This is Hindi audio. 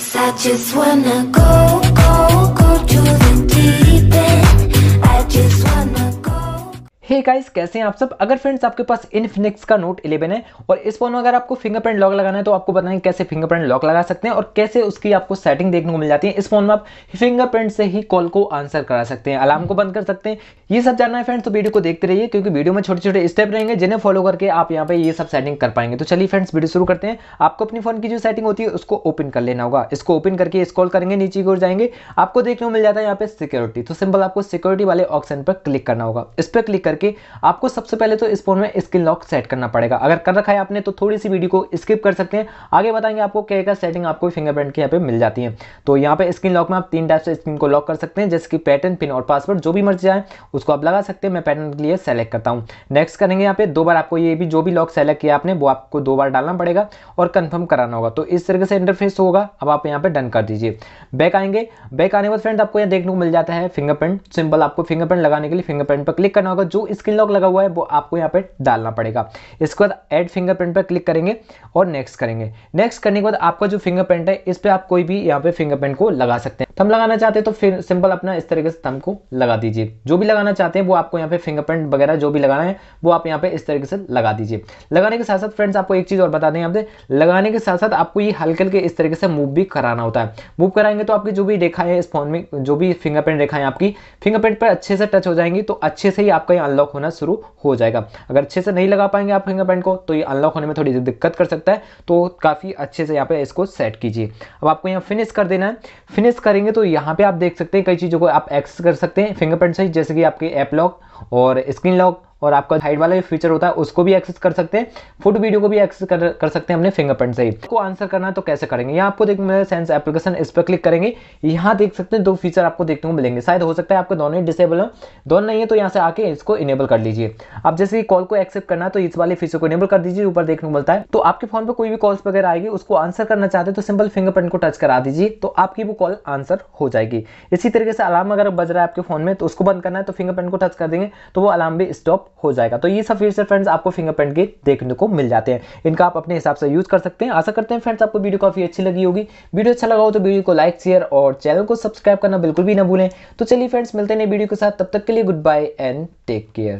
Cause I just wanna go, go. Guys कैसे हैं आप सब अगर फ्रेंड्स आपके पास इनफिनिक्स का नोट 11 है और इस फोन में अगर आपको फिंगरप्रिंट लॉक लगाना है तो आपको बताएंगे कैसे फिंगरप्रिंट लॉक लगा सकते हैं और कैसे उसकी आपको सेटिंग देखने को मिल जाती है इस फोन में आप फिंगरप्रिंट से ही कॉल को आंसर करा सकते हैं अलार्म को बंद कर सकते हैं ये सब जानना है फ्रेंड्स तो वीडियो को देखते रहिए क्योंकि वीडियो में छोटे छोटे स्टेप रहेंगे जिन्हें फॉलो करके आप यहाँ पर ये सब सेटिंग कर पाएंगे तो चलिए फ्रेंड्स वीडियो शुरू करते हैं आपको अपनी फोन की जो सेटिंग होती है उसको ओपन कर लेना होगा इसको ओपन करके स्कॉल करेंगे नीचे की ओर जाएंगे आपको देखने को मिल जाता है यहाँ पे सिक्योरिटी तो सिंपल आपको सिक्योरिटी वाले ऑप्शन पर क्लिक करना होगा इस पर क्लिक करके करेंगे आपको सबसे पहले तो इस फोन में स्क्रीन लॉक सेट करना पड़ेगा अगर कर रखा है आपने तो थोड़ी सी वीडियो को स्किप कर सकते हैं आगे बताएंगे आपको क्या क्या सेटिंग आपको फिंगरप्रिंट के यहाँ पे मिल जाती है तो यहाँ पे स्क्रीन लॉक में आप तीन टाइप से स्क्रीन को लॉक कर सकते हैं जैसे कि पैटर्न पिन और पासवर्ड जो भी मर्जी आए उसको आप लगा सकते हैं मैं पैटर्न के लिए सेलेक्ट करता हूँ नेक्स्ट करेंगे यहाँ पे दो बार आपको ये भी जो भी लॉक सेलेक्ट किया आपने वो आपको दो बार डालना पड़ेगा और कन्फर्म कराना होगा तो इस तरीके से इंटरफेस होगा अब आप यहाँ पे डन कर दीजिए बैक आएंगे बैक आने के बाद फ्रेंड आपको यहाँ देखने को मिल जाता है फिंगरप्रिंट सिंपल आपको फिंगरप्रिंट लगाने के लिए फिंगरप्रिंट पर क्लिक करना होगा जो स्क्रीन लॉक लगा हुआ है वो आपको यहाँ पे डालना पड़ेगा इसके बाद ऐड फिंगरप्रिंट पर क्लिक करेंगे और नेक्स्ट करेंगे नेक्स्ट करने के बाद आपका जो फिंगरप्रिंट है इस पर आप कोई भी यहाँ पे फिंगरप्रिंट को लगा सकते हैं थम लगाना चाहते हैं तो फिर सिंपल अपना इस तरीके से थम को लगा दीजिए जो भी लगाना चाहते हैं वो आपको यहाँ पे फिंगरप्रिंट वगैरह जो भी लगाना है वो आप यहाँ पे इस तरीके से लगा दीजिए लगाने के साथ साथ फ्रेंड्स आपको एक चीज़ और बता दें यहाँ पे लगाने के साथ साथ आपको ये हल्के हल्के इस तरीके से मूव भी कराना होता है मूव कराएंगे तो आपकी जो भी रेखा है इस फोन में जो भी फिंगरप्रिंट रेखा है आपकी फिंगरप्रिंट पर अच्छे से टच हो जाएंगी तो अच्छे से ही आपका ये अनलॉक होना शुरू हो जाएगा अगर अच्छे से नहीं लगा पाएंगे आप फिंगरप्रिंट को तो ये अनलॉक होने में थोड़ी दिक्कत कर सकता है तो काफ़ी अच्छे से यहाँ पे इसको सेट कीजिए अब आपको यहाँ फिनिश कर देना है फिनिश करेंगे करेंगे तो यहाँ पे आप देख सकते हैं कई चीज़ों को आप एक्सेस कर सकते हैं फिंगरप्रिंट से जैसे कि आपके ऐप लॉक और स्क्रीन लॉक और आपका हाइट वाला जो फीचर होता है उसको भी एक्सेस कर सकते हैं फोटो वीडियो को भी एक्सेस कर, कर सकते हैं अपने फिंगरप्रिंट से ही आपको आंसर करना है तो कैसे करेंगे यहाँ आपको देख मेरे सेंस एप्लीकेशन इस पर क्लिक करेंगे यहाँ देख सकते हैं दो फीचर आपको देखने को मिलेंगे शायद हो सकता है आपके दोनों ही डिसेबल हो दोनों नहीं है तो यहाँ से आके इसको इनेबल कर लीजिए आप जैसे कॉल को एक्सेप्ट करना है तो इस वाले फीचर को इनेबल कर दीजिए ऊपर देखने को मिलता है तो आपके फोन पर कोई भी कॉल्स वगैरह आएगी उसको आंसर करना चाहते हैं तो सिंपल फिंगरप्रिंट को टच करा दीजिए तो आपकी वो कॉल आंसर हो जाएगी इसी तरीके से अलार्म अगर बज रहा है आपके फोन में तो उसको बंद करना है तो फिंगरप्रिंट को टच कर देंगे तो वो अलार्म भी स्टॉप हो जाएगा तो ये सब फीचर फ्रेंड्स आपको फिंगरप्रिंट के देखने को मिल जाते हैं इनका आप अपने हिसाब से यूज़ कर सकते हैं आशा करते हैं फ्रेंड्स आपको वीडियो काफ़ी अच्छी लगी होगी वीडियो अच्छा लगा हो तो वीडियो को लाइक शेयर और चैनल को सब्सक्राइब करना बिल्कुल भी ना भूलें तो चलिए फ्रेंड्स मिलते हैं वीडियो के साथ तब तक के लिए good bye and take care